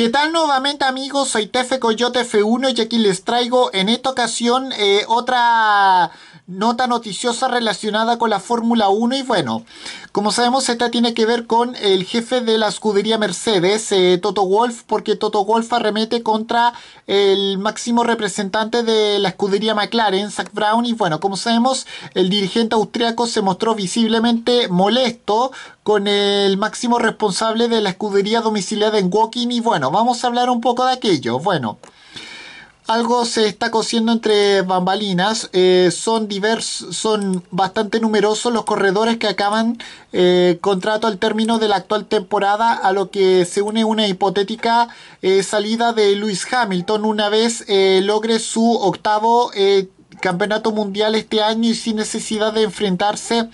¿Qué tal nuevamente amigos? Soy Tefe Coyote F1 y aquí les traigo en esta ocasión eh, otra nota noticiosa relacionada con la Fórmula 1 y bueno, como sabemos esta tiene que ver con el jefe de la escudería Mercedes, eh, Toto Wolf, porque Toto Wolf arremete contra el máximo representante de la escudería McLaren, Zach Brown y bueno, como sabemos el dirigente austriaco se mostró visiblemente molesto con el máximo responsable de la escudería domiciliada en Woking y bueno, vamos a hablar un poco de aquello. Bueno, algo se está cociendo entre bambalinas. Eh, son diversos, son bastante numerosos los corredores que acaban eh, contrato al término de la actual temporada, a lo que se une una hipotética eh, salida de Lewis Hamilton una vez logre su octavo campeonato mundial este año y sin necesidad de enfrentarse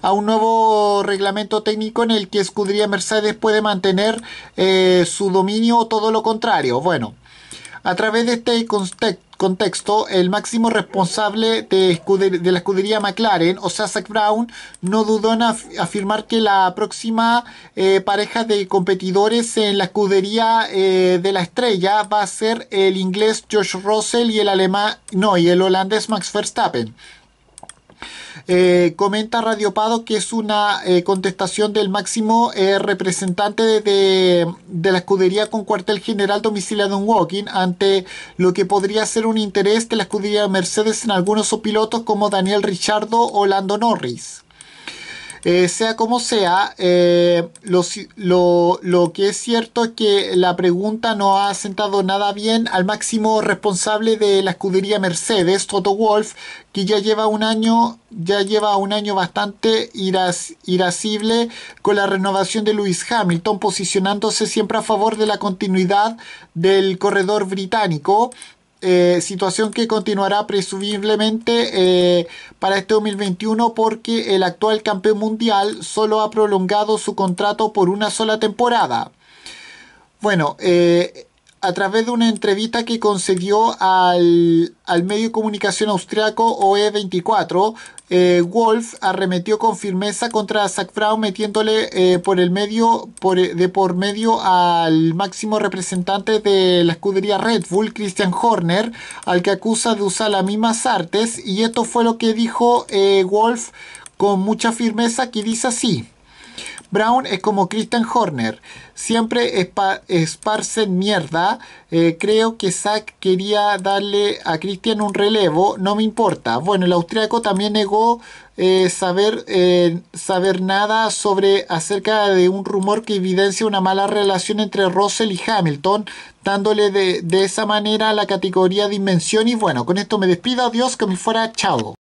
a un nuevo reglamento técnico en el que escudría Mercedes puede mantener eh, su dominio o todo lo contrario. Bueno, a través de este contexto contexto, el máximo responsable de, la escudería McLaren, o Brown, no dudó en afirmar que la próxima eh, pareja de competidores en la escudería eh, de la estrella va a ser el inglés Josh Russell y el alemán, no, y el holandés Max Verstappen. Eh, comenta Radio Pado que es una eh, contestación del máximo eh, representante de, la escudería con cuartel general domiciliado en Walking ante lo que podría ser un interés de la escudería Mercedes en algunos pilotos como Daniel Richardo o Lando Norris. Eh, sea como sea, eh, lo, que es cierto es que la pregunta no ha sentado nada bien al máximo responsable de la escudería Mercedes, Toto Wolf, que ya lleva un año, ya lleva un año bastante irascible con la renovación de Lewis Hamilton, posicionándose siempre a favor de la continuidad del corredor británico. Eh, situación que continuará presumiblemente eh, para este 2021 porque el actual campeón mundial solo ha prolongado su contrato por una sola temporada. Bueno, eh, a través de una entrevista que concedió al, medio de comunicación austriaco OE24, eh, Wolf arremetió con firmeza contra Zach metiéndole eh, por el medio eh, de por medio al máximo representante de la escudería Red Bull, Christian Horner, al que acusa de usar las mismas artes y esto fue lo que dijo Wolf con mucha firmeza que dice así. Brown es como Christian Horner, siempre esparcen mierda. Eh, creo que Zack quería darle a Christian un relevo, no me importa. Bueno, el austriaco también negó eh, saber, eh, saber nada sobre acerca de un rumor que evidencia una mala relación entre Russell y Hamilton, dándole de, esa manera la categoría dimensión. Y bueno, con esto me despido, adiós, que me fuera, chao.